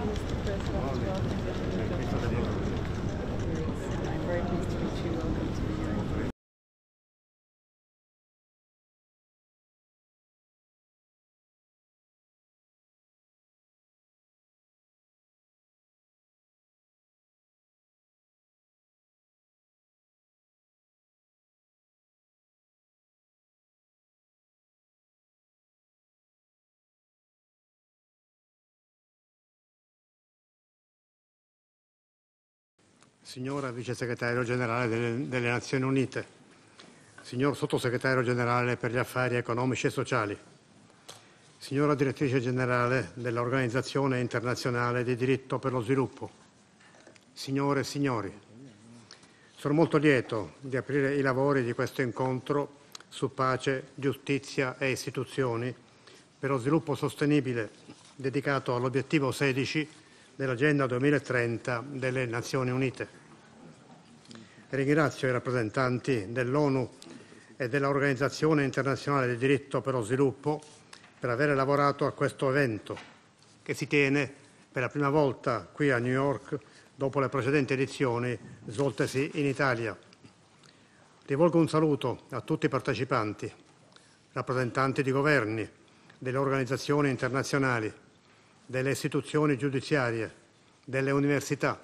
I'm very pleased to meet you. Welcome to Signora Vice Segretario Generale delle, delle Nazioni Unite, signor Sottosegretario Generale per gli Affari Economici e Sociali, signora Direttrice Generale dell'Organizzazione Internazionale di Diritto per lo Sviluppo, signore e signori, sono molto lieto di aprire i lavori di questo incontro su pace, giustizia e istituzioni per lo sviluppo sostenibile dedicato all'obiettivo 16 dell'Agenda 2030 delle Nazioni Unite. Ringrazio i rappresentanti dell'ONU e dell'Organizzazione internazionale del diritto per lo sviluppo per aver lavorato a questo evento che si tiene per la prima volta qui a New York dopo le precedenti edizioni svoltesi in Italia. Rivolgo un saluto a tutti i partecipanti, rappresentanti di governi, delle organizzazioni internazionali, delle istituzioni giudiziarie, delle università,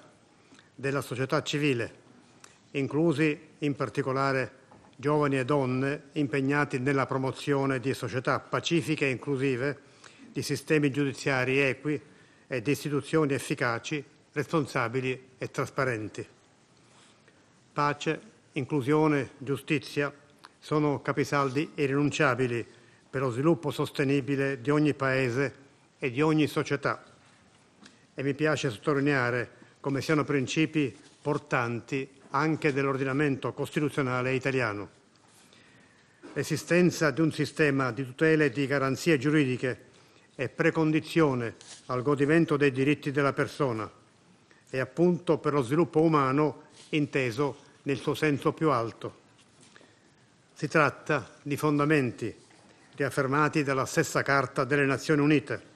della società civile, inclusi in particolare giovani e donne impegnati nella promozione di società pacifiche e inclusive, di sistemi giudiziari equi e di istituzioni efficaci, responsabili e trasparenti. Pace, inclusione, giustizia sono capisaldi irrinunciabili per lo sviluppo sostenibile di ogni paese e di ogni società. E mi piace sottolineare come siano principi portanti anche dell'ordinamento costituzionale italiano. L'esistenza di un sistema di tutele e di garanzie giuridiche è precondizione al godimento dei diritti della persona e appunto per lo sviluppo umano inteso nel suo senso più alto. Si tratta di fondamenti riaffermati dalla stessa Carta delle Nazioni Unite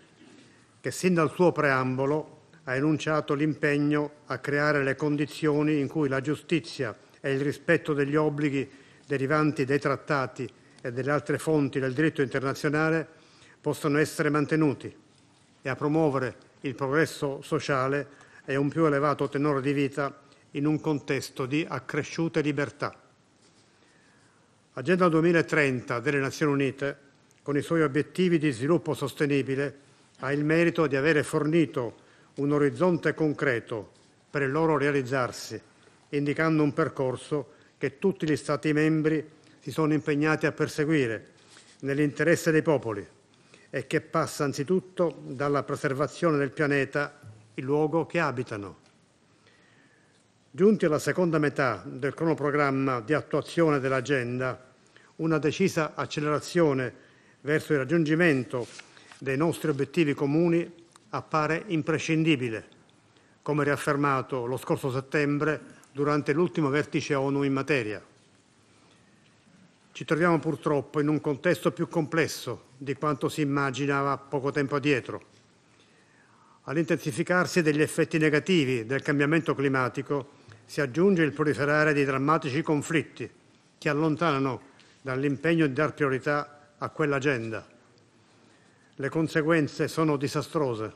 che sin dal suo preambolo ha enunciato l'impegno a creare le condizioni in cui la giustizia e il rispetto degli obblighi derivanti dai trattati e delle altre fonti del diritto internazionale possano essere mantenuti e a promuovere il progresso sociale e un più elevato tenore di vita in un contesto di accresciute libertà. Agenda 2030 delle Nazioni Unite, con i suoi obiettivi di sviluppo sostenibile, ha il merito di avere fornito un orizzonte concreto per il loro realizzarsi, indicando un percorso che tutti gli Stati membri si sono impegnati a perseguire nell'interesse dei popoli e che passa anzitutto dalla preservazione del pianeta, il luogo che abitano. Giunti alla seconda metà del cronoprogramma di attuazione dell'agenda, una decisa accelerazione verso il raggiungimento dei nostri obiettivi comuni appare imprescindibile, come riaffermato lo scorso settembre durante l'ultimo vertice ONU in materia. Ci troviamo purtroppo in un contesto più complesso di quanto si immaginava poco tempo addietro. All'intensificarsi degli effetti negativi del cambiamento climatico si aggiunge il proliferare di drammatici conflitti che allontanano dall'impegno di dar priorità a quell'agenda le conseguenze sono disastrose.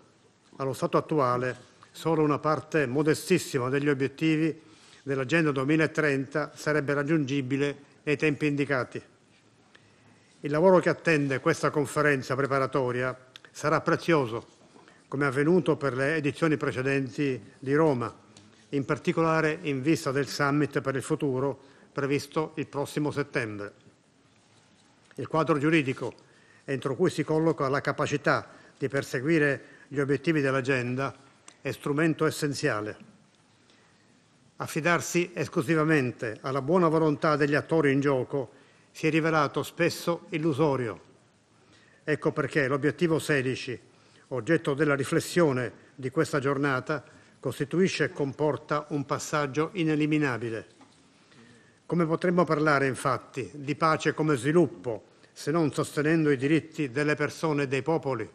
Allo stato attuale solo una parte modestissima degli obiettivi dell'Agenda 2030 sarebbe raggiungibile nei tempi indicati. Il lavoro che attende questa conferenza preparatoria sarà prezioso, come avvenuto per le edizioni precedenti di Roma, in particolare in vista del Summit per il futuro previsto il prossimo settembre. Il quadro giuridico entro cui si colloca la capacità di perseguire gli obiettivi dell'agenda, è strumento essenziale. Affidarsi esclusivamente alla buona volontà degli attori in gioco si è rivelato spesso illusorio. Ecco perché l'obiettivo 16, oggetto della riflessione di questa giornata, costituisce e comporta un passaggio ineliminabile. Come potremmo parlare, infatti, di pace come sviluppo se non sostenendo i diritti delle persone e dei popoli?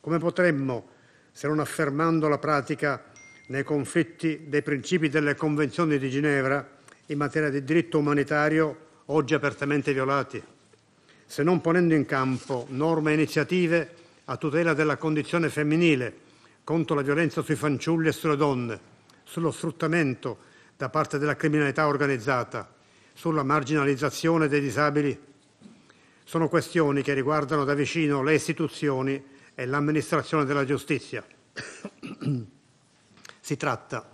Come potremmo, se non affermando la pratica nei conflitti dei principi delle Convenzioni di Ginevra in materia di diritto umanitario oggi apertamente violati, se non ponendo in campo norme e iniziative a tutela della condizione femminile contro la violenza sui fanciulli e sulle donne, sullo sfruttamento da parte della criminalità organizzata, sulla marginalizzazione dei disabili sono questioni che riguardano da vicino le istituzioni e l'amministrazione della giustizia. si tratta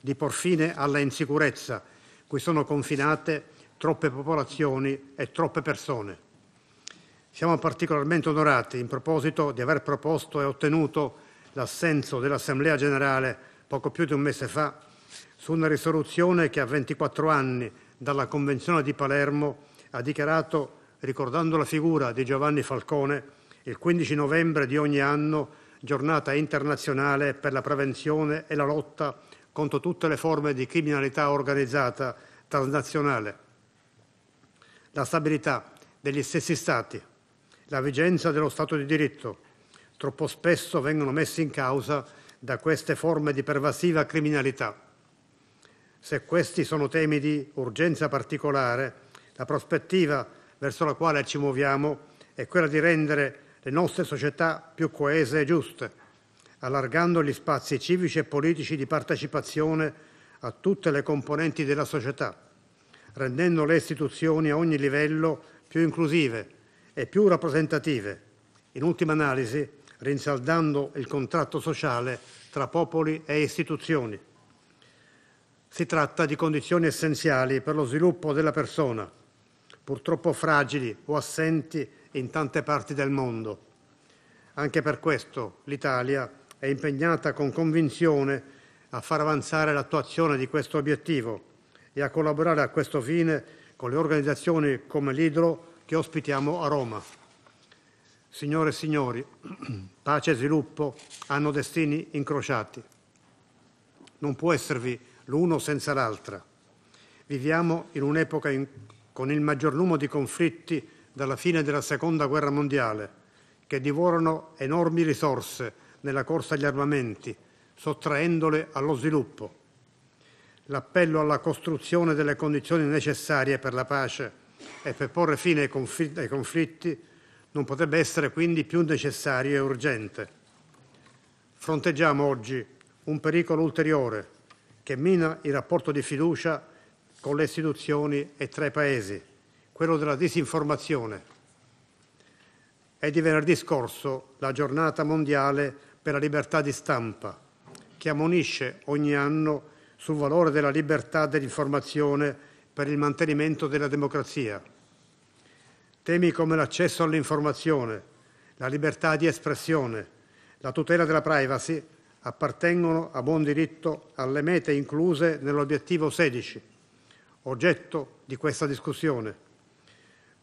di por fine alla insicurezza cui sono confinate troppe popolazioni e troppe persone. Siamo particolarmente onorati in proposito di aver proposto e ottenuto l'assenso dell'Assemblea generale poco più di un mese fa su una risoluzione che a 24 anni dalla Convenzione di Palermo ha dichiarato ricordando la figura di Giovanni Falcone, il 15 novembre di ogni anno, giornata internazionale per la prevenzione e la lotta contro tutte le forme di criminalità organizzata transnazionale. La stabilità degli stessi Stati, la vigenza dello Stato di diritto, troppo spesso vengono messi in causa da queste forme di pervasiva criminalità. Se questi sono temi di urgenza particolare, la prospettiva verso la quale ci muoviamo è quella di rendere le nostre società più coese e giuste, allargando gli spazi civici e politici di partecipazione a tutte le componenti della società, rendendo le istituzioni a ogni livello più inclusive e più rappresentative, in ultima analisi rinsaldando il contratto sociale tra popoli e istituzioni. Si tratta di condizioni essenziali per lo sviluppo della persona purtroppo fragili o assenti in tante parti del mondo. Anche per questo l'Italia è impegnata con convinzione a far avanzare l'attuazione di questo obiettivo e a collaborare a questo fine con le organizzazioni come l'IDRO che ospitiamo a Roma. Signore e signori, pace e sviluppo hanno destini incrociati. Non può esservi l'uno senza l'altra. Viviamo in un'epoca in con il maggior numero di conflitti dalla fine della Seconda Guerra Mondiale, che divorano enormi risorse nella corsa agli armamenti, sottraendole allo sviluppo. L'appello alla costruzione delle condizioni necessarie per la pace e per porre fine ai conflitti, ai conflitti non potrebbe essere quindi più necessario e urgente. Fronteggiamo oggi un pericolo ulteriore che mina il rapporto di fiducia con le istituzioni e tra i Paesi, quello della disinformazione. È di venerdì scorso la giornata mondiale per la libertà di stampa, che ammonisce ogni anno sul valore della libertà dell'informazione per il mantenimento della democrazia. Temi come l'accesso all'informazione, la libertà di espressione, la tutela della privacy appartengono a buon diritto alle mete incluse nell'obiettivo 16 oggetto di questa discussione.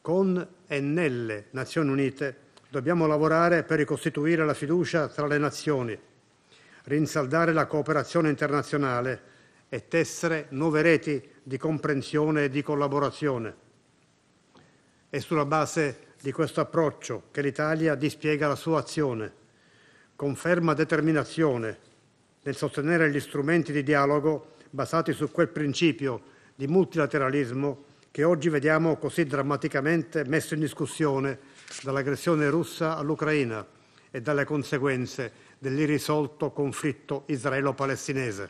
Con e nelle Nazioni Unite dobbiamo lavorare per ricostituire la fiducia tra le nazioni, rinsaldare la cooperazione internazionale e tessere nuove reti di comprensione e di collaborazione. È sulla base di questo approccio che l'Italia dispiega la sua azione, con ferma determinazione nel sostenere gli strumenti di dialogo basati su quel principio di multilateralismo che oggi vediamo così drammaticamente messo in discussione dall'aggressione russa all'Ucraina e dalle conseguenze dell'irrisolto conflitto israelo-palestinese.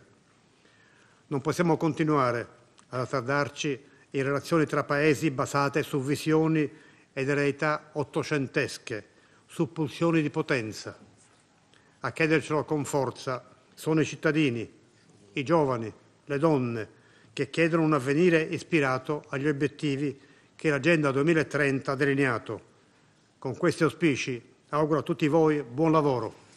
Non possiamo continuare ad attardarci in relazioni tra paesi basate su visioni ed eredità ottocentesche, su pulsioni di potenza. A chiedercelo con forza sono i cittadini, i giovani, le donne, che chiedono un avvenire ispirato agli obiettivi che l'Agenda 2030 ha delineato. Con questi auspici auguro a tutti voi buon lavoro.